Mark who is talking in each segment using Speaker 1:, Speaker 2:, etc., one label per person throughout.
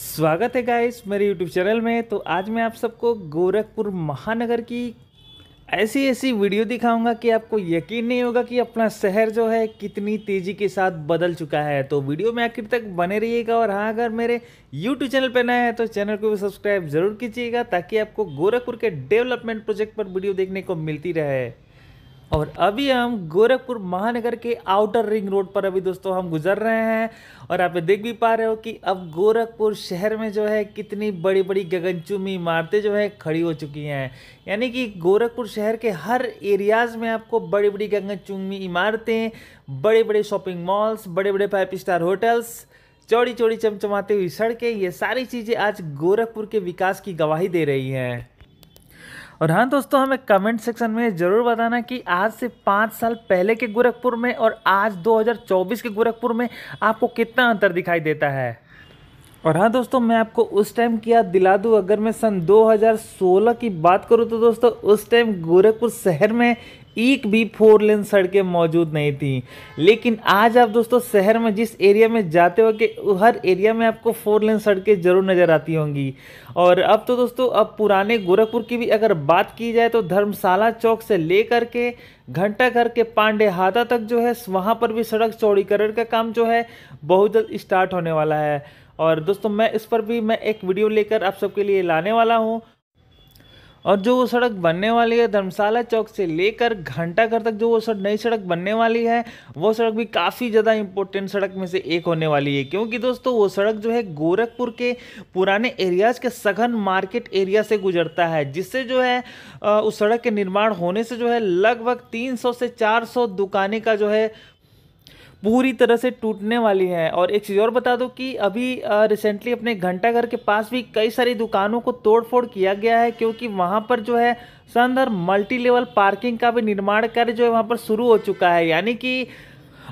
Speaker 1: स्वागत है गाइस मेरे यूट्यूब चैनल में तो आज मैं आप सबको गोरखपुर महानगर की ऐसी ऐसी वीडियो दिखाऊंगा कि आपको यकीन नहीं होगा कि अपना शहर जो है कितनी तेज़ी के साथ बदल चुका है तो वीडियो में आखिर तक बने रहिएगा और हाँ अगर मेरे यूट्यूब चैनल पर नया है तो चैनल को भी सब्सक्राइब जरूर कीजिएगा ताकि आपको गोरखपुर के डेवलपमेंट प्रोजेक्ट पर वीडियो देखने को मिलती रहे और अभी हम गोरखपुर महानगर के आउटर रिंग रोड पर अभी दोस्तों हम गुजर रहे हैं और आप देख भी पा रहे हो कि अब गोरखपुर शहर में जो है कितनी बड़ी बड़ी गगनचुम्बी इमारतें जो है खड़ी हो चुकी हैं यानी कि गोरखपुर शहर के हर एरियाज़ में आपको बड़ी बड़ी गगनचुम्बी इमारतें बड़े बड़े शॉपिंग मॉल्स बड़े बड़े फाइव स्टार होटल्स चौड़ी चौड़ी चमचमाती हुई सड़कें ये सारी चीज़ें आज गोरखपुर के विकास की गवाही दे रही हैं और हाँ दोस्तों हमें कमेंट सेक्शन में ज़रूर बताना कि आज से पाँच साल पहले के गोरखपुर में और आज 2024 के गोरखपुर में आपको कितना अंतर दिखाई देता है और हाँ दोस्तों मैं आपको उस टाइम की याद दिला दूँ अगर मैं सन 2016 की बात करूँ तो दोस्तों उस टाइम गोरखपुर शहर में एक भी फोर लेन सड़कें मौजूद नहीं थी लेकिन आज आप दोस्तों शहर में जिस एरिया में जाते हो कि हर एरिया में आपको फोर लेन सड़कें जरूर नज़र आती होंगी और अब तो दोस्तों अब पुराने गोरखपुर की भी अगर बात की जाए तो धर्मशाला चौक से लेकर के घंटा घर के पांडे हाथा तक जो है वहाँ पर भी सड़क चौड़ीकरण का काम जो है बहुत जल्द स्टार्ट होने वाला है और दोस्तों मैं इस पर भी मैं एक वीडियो लेकर आप सबके लिए लाने वाला हूँ और जो वो सड़क बनने वाली है धर्मशाला चौक से लेकर घंटा घर तक जो वो सड़क नई सड़क बनने वाली है वो सड़क भी काफ़ी ज़्यादा इम्पोर्टेंट सड़क में से एक होने वाली है क्योंकि दोस्तों वो सड़क जो है गोरखपुर के पुराने एरियाज़ के सघन मार्केट एरिया से गुजरता है जिससे जो है उस सड़क के निर्माण होने से जो है लगभग तीन से चार दुकानें का जो है पूरी तरह से टूटने वाली है और एक चीज़ और बता दो कि अभी रिसेंटली अपने घंटाघर के पास भी कई सारी दुकानों को तोड़फोड़ किया गया है क्योंकि वहाँ पर जो है शानदार मल्टी लेवल पार्किंग का भी निर्माण कार्य जो है वहाँ पर शुरू हो चुका है यानी कि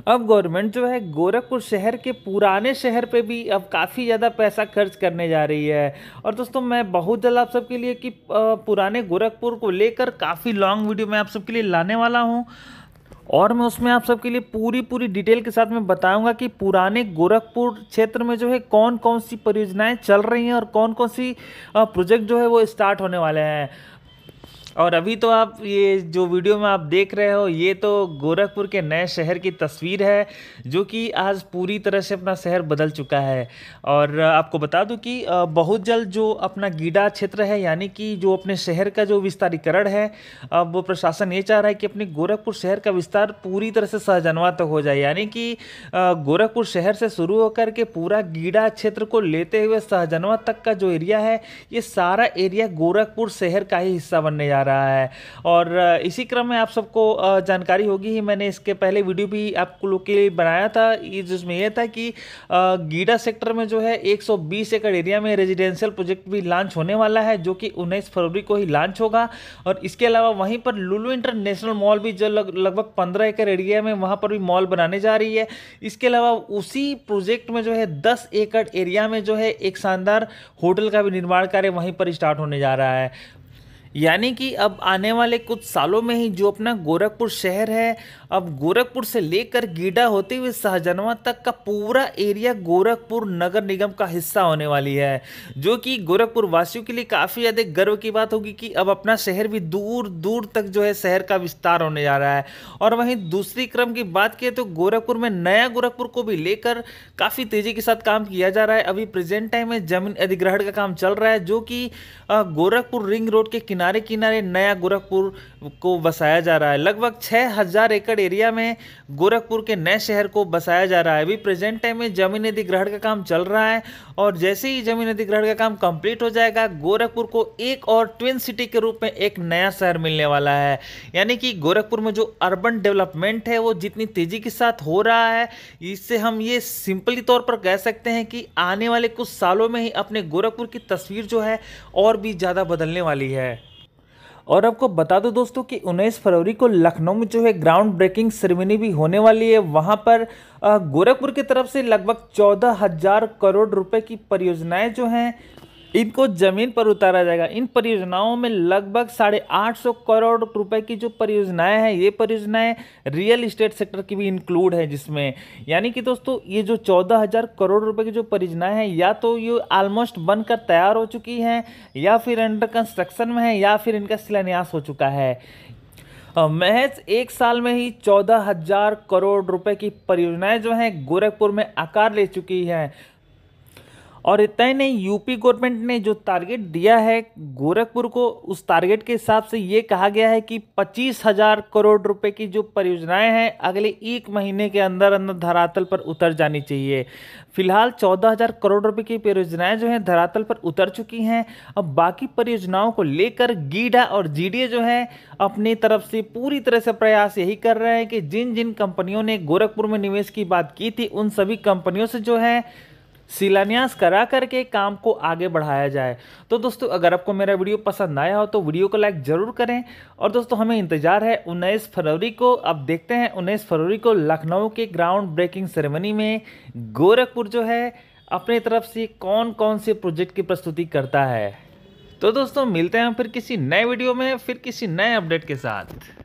Speaker 1: अब गवर्नमेंट जो है गोरखपुर शहर के पुराने शहर पे भी अब काफ़ी ज़्यादा पैसा खर्च करने जा रही है और दोस्तों मैं बहुत जल्द आप सबके लिए कि पुराने गोरखपुर को लेकर काफ़ी लॉन्ग वीडियो मैं आप सबके लिए लाने वाला हूँ और मैं उसमें आप सबके लिए पूरी पूरी डिटेल के साथ मैं बताऊंगा कि पुराने गोरखपुर क्षेत्र में जो है कौन कौन सी परियोजनाएं चल रही हैं और कौन कौन सी प्रोजेक्ट जो है वो स्टार्ट होने वाले हैं और अभी तो आप ये जो वीडियो में आप देख रहे हो ये तो गोरखपुर के नए शहर की तस्वीर है जो कि आज पूरी तरह से अपना शहर बदल चुका है और आपको बता दूं कि बहुत जल्द जो अपना गीडा क्षेत्र है यानी कि जो अपने शहर का जो विस्तारीकरण है अब वो प्रशासन ये चाह रहा है कि अपने गोरखपुर शहर का विस्तार पूरी तरह से सहजनवा तक तो हो जाए यानी कि गोरखपुर शहर से शुरू होकर के पूरा गीडा क्षेत्र को लेते हुए सहजनवा तक का जो एरिया है ये सारा एरिया गोरखपुर शहर का ही हिस्सा बनने जा रहा है रहा है और इसी क्रम में आप सबको जानकारी होगी ही मैंने इसके पहले वीडियो भी आप लोग के लिए बनाया था जिसमें यह था कि गीडा सेक्टर में जो है 120 एकड़ एरिया में रेजिडेंशियल प्रोजेक्ट भी लॉन्च होने वाला है जो कि उन्नीस फरवरी को ही लॉन्च होगा और इसके अलावा वहीं पर लुलू इंटरनेशनल मॉल भी जो लगभग पंद्रह एकड़ एरिया में वहाँ पर भी मॉल बनाने जा रही है इसके अलावा उसी प्रोजेक्ट में जो है दस एकड़ एरिया में जो है एक शानदार होटल का भी निर्माण कार्य वहीं पर स्टार्ट होने जा रहा है यानी कि अब आने वाले कुछ सालों में ही जो अपना गोरखपुर शहर है अब गोरखपुर से लेकर गीडा होते हुए शाहजनवा तक का पूरा एरिया गोरखपुर नगर निगम का हिस्सा होने वाली है जो कि गोरखपुर वासियों के लिए काफ़ी ज़्यादा गर्व की बात होगी कि अब अपना शहर भी दूर दूर तक जो है शहर का विस्तार होने जा रहा है और वहीं दूसरी क्रम की बात की तो गोरखपुर में नया गोरखपुर को भी लेकर काफ़ी तेज़ी के साथ काम किया जा रहा है अभी प्रेजेंट टाइम में जमीन अधिग्रहण का काम चल रहा है जो कि गोरखपुर रिंग रोड के किनारे किनारे नया गोरखपुर को बसाया जा रहा है लगभग छः हज़ार एकड़ रायगढ़ एरिया में गोरखपुर के नए शहर को बसाया जा रहा है अभी प्रेजेंट टाइम में जमीन अधिग्रहण का काम चल रहा है और जैसे ही जमीन अधिग्रहण का काम कंप्लीट हो जाएगा गोरखपुर को एक और ट्विन सिटी के रूप में एक नया शहर मिलने वाला है यानी कि गोरखपुर में जो अर्बन डेवलपमेंट है वो जितनी तेज़ी के साथ हो रहा है इससे हम ये सिंपली तौर पर कह सकते हैं कि आने वाले कुछ सालों में ही अपने गोरखपुर की तस्वीर जो है और भी ज़्यादा बदलने वाली है और आपको बता दो दोस्तों कि 19 फरवरी को लखनऊ में जो है ग्राउंड ब्रेकिंग सेरेमनी भी होने वाली है वहाँ पर गोरखपुर की तरफ से लगभग चौदह हजार करोड़ रुपए की परियोजनाएं जो हैं इनको जमीन पर उतारा जाएगा इन परियोजनाओं में लगभग साढ़े आठ सौ करोड़ रुपए की जो परियोजनाएं हैं ये परियोजनाएं रियल इस्टेट सेक्टर की भी इंक्लूड है जिसमें यानी कि दोस्तों ये जो चौदह हज़ार करोड़ रुपए की जो परियोजनाएं हैं या तो ये ऑलमोस्ट बनकर तैयार हो चुकी हैं या फिर अंडर कंस्ट्रक्शन में है या फिर इनका शिलान्यास हो चुका है महज एक साल में ही चौदह हजार करोड़ रुपए की परियोजनाएं जो हैं गोरखपुर में आकार ले चुकी हैं और इतना ही नहीं यूपी गवर्नमेंट ने जो टारगेट दिया है गोरखपुर को उस टारगेट के हिसाब से ये कहा गया है कि पच्चीस हजार करोड़ रुपए की जो परियोजनाएं हैं अगले एक महीने के अंदर अंदर धरातल पर उतर जानी चाहिए फिलहाल चौदह हजार करोड़ रुपए की परियोजनाएं जो हैं धरातल पर उतर चुकी हैं अब बाकी परियोजनाओं को लेकर गीडा और जी जो है अपनी तरफ से पूरी तरह से प्रयास यही कर रहे हैं कि जिन जिन कंपनियों ने गोरखपुर में निवेश की बात की थी उन सभी कंपनियों से जो है शिलान्यास करा करके काम को आगे बढ़ाया जाए तो दोस्तों अगर आपको मेरा वीडियो पसंद आया हो तो वीडियो को लाइक ज़रूर करें और दोस्तों हमें इंतज़ार है उन्नीस फरवरी को अब देखते हैं उन्नीस फरवरी को लखनऊ के ग्राउंड ब्रेकिंग सेरेमनी में गोरखपुर जो है अपनी तरफ से कौन कौन से प्रोजेक्ट की प्रस्तुति करता है तो दोस्तों मिलते हैं फिर किसी नए वीडियो में फिर किसी नए अपडेट के साथ